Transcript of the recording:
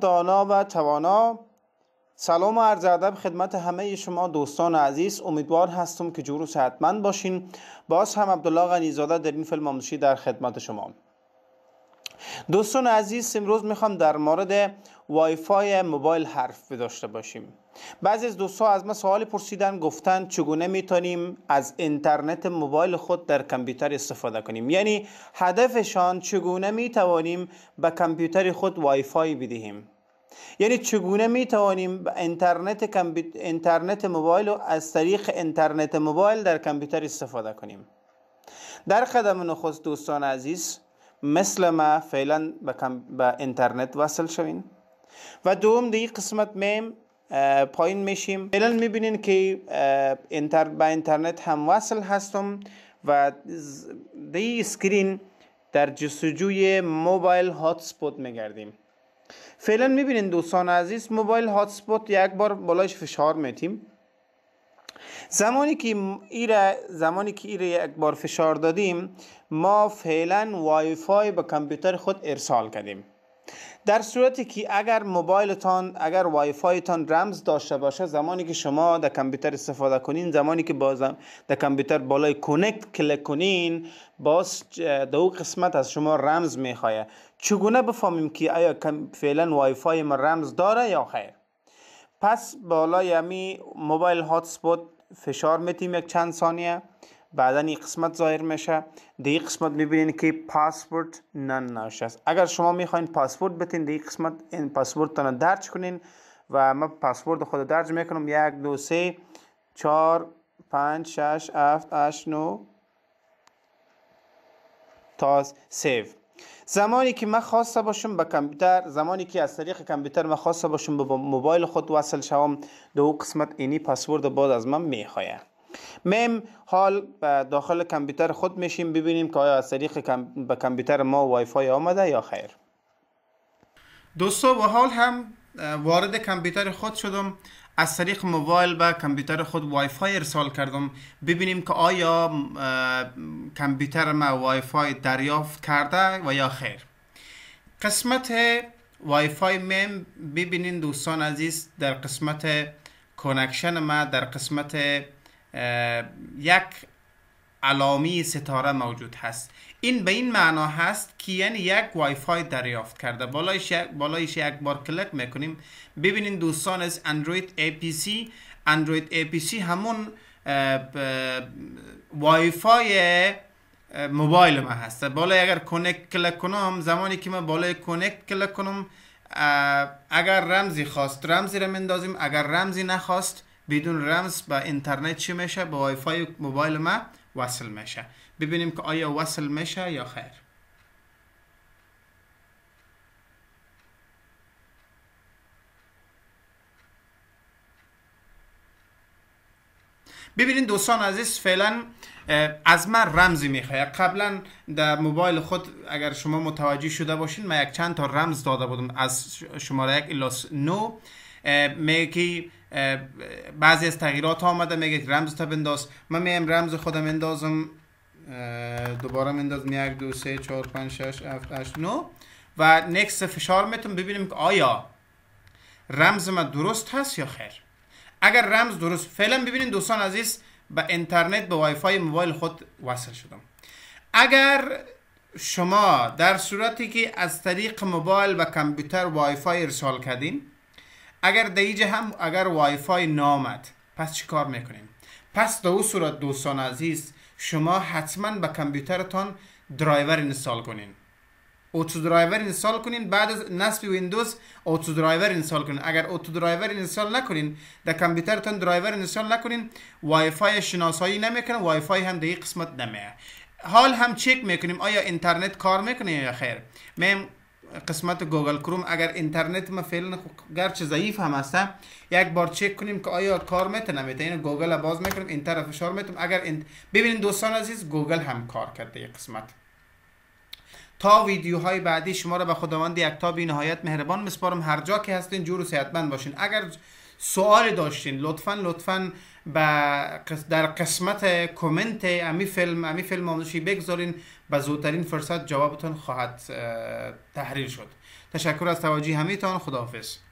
دانا و توانا سلام و عرض ادب خدمت همه شما دوستان عزیز امیدوار هستم که جور و صحتمند باشین باز هم عبدالله غنیزاده در این فیلم آموزشی در خدمت شما دوستان عزیز امروز میخوام در مورد وای موبایل حرف داشته باشیم بعضی از دوستان از ما سوال پرسیدن گفتن چگونه میتونیم از اینترنت موبایل خود در کامپیوتر استفاده کنیم یعنی هدفشان چگونه میتوانیم به کامپیوتر خود وای فای بدهیم یعنی چگونه می توانیم اینترنت اینترنت موبایل رو از طریق اینترنت موبایل در کامپیوتر استفاده کنیم در قدم نخست دوستان عزیز مثل ما فعلا به اینترنت وصل شوین و دوم دی قسمت میم پایین میشیم فعلا میبینین که انتر به اینترنت هم وصل هستم و دی اسکرین در جستجوی موبایل هاتسپوت میگردیم فعلا میبینین دوستان عزیز موبایل هاتسپوت یک بار بالایش فشار میتیم زمانی که ایره زمانی که ایره یک بار فشار دادیم ما فعلا وای فای به کامپیوتر خود ارسال کردیم در صورتی که اگر موبایلتان اگر وای تان رمز داشته باشه زمانی که شما در کامپیوتر استفاده کنین زمانی که باز در کامپیوتر بالای کنکت کلک کنین باز دو قسمت از شما رمز میخواه چگونه بفهمیم که آیا فعلا وای فای ما رمز داره یا خیر پس بالای امی موبایل هاتسپوت فشار میتیم یک چند ثانیه بعدا این قسمت ظاهر میشه دی قسمت میبینین که پاسپورت نن نوشته است اگر شما میخواین پاسپورت بتین دی قسمت این پاسپورت تان درج کنین و ما پاسپورت خود درج میکنم یک دو سه چهار پنج شش هفت هشت نو تا سیو زمانی که من خواسته باشم به با کامپیوتر زمانی که از طریق کامپیوتر من خواسته باشم به موبایل خود وصل شوم دو قسمت اینی پسورد باز از من میخواه میم حال به داخل کامپیوتر خود میشیم ببینیم که آیا از طریق به کامپیوتر ما وای فای آمده یا خیر دوستا و حال هم وارد کامپیوتر خود شدم از طریق موبایل به کامپیوتر خود وای فای ارسال کردم ببینیم که آیا کامپیوتر ما وای فای دریافت کرده و یا خیر قسمت وای فای مم ببینین دوستان عزیز در قسمت کنکشن ما در قسمت یک علامی ستاره موجود هست این به این معنا هست که یعنی یک وای فای دریافت کرده بالایش یک, بالایش یک بار کلک میکنیم ببینین دوستان از اندروید سی اندروید سی همون وای فای موبایل ما هست بالا اگر کنکت کلک کنم زمانی که ما بالای کنکت کلک کنم اگر رمزی خواست رمزی رو مندازیم اگر رمزی نخواست بدون رمز به اینترنت چی میشه به وای فای موبایل ما وصل میشه ببینیم که آیا وصل میشه یا خیر ببینید دوستان عزیز فعلا از من رمزی میخواه قبلا در موبایل خود اگر شما متوجه شده باشین من یک چند تا رمز داده بودم از شماره یک الاس نو میگه که بعضی از تغییرات آمده میگه رمز تا بنداز من میگم رمز خودم اندازم دوباره مندازم یک دو سه چهار پنج شش هفت هشت نو و نکس فشار میتونم ببینیم که آیا رمز ما درست هست یا خیر اگر رمز درست فعلا ببینید دوستان عزیز به اینترنت به وای فای موبایل خود وصل شدم اگر شما در صورتی که از طریق موبایل و کامپیوتر وای فای ارسال کردین اگر دیج هم اگر وای فای نامد پس چی کار میکنیم پس در او صورت دوستان عزیز شما حتما به کامپیوترتان درایور انسال کنین اوتو درایور اینستال کنین بعد از نصب ویندوز اوتو درایور اینستال کنین اگر اوتو درایور اینستال نکنین در کامپیوترتان درایور انسال نکنین وای فای شناسایی نمیکنه وای فای هم در قسمت نمیه حال هم چک میکنیم آیا اینترنت کار میکنه یا خیر میم قسمت گوگل کروم اگر اینترنت ما فعلا گرچه ضعیف هم هسته یک بار چک کنیم که آیا کار میتونه میتونه یعنی گوگل باز میکنیم این طرف فشار میتونم اگر این... ببینید دوستان عزیز گوگل هم کار کرده یک قسمت تا ویدیوهای بعدی شما را به خداوند یکتا بی نهایت مهربان میسپارم هر جا که هستین جور و صحتمند باشین اگر سوال داشتین لطفا لطفا در قسمت کامنت امی فیلم امی فیلم آموزشی بگذارین و زودترین فرصت جوابتون خواهد تحریر شد تشکر از توجه همیتان خداحافظ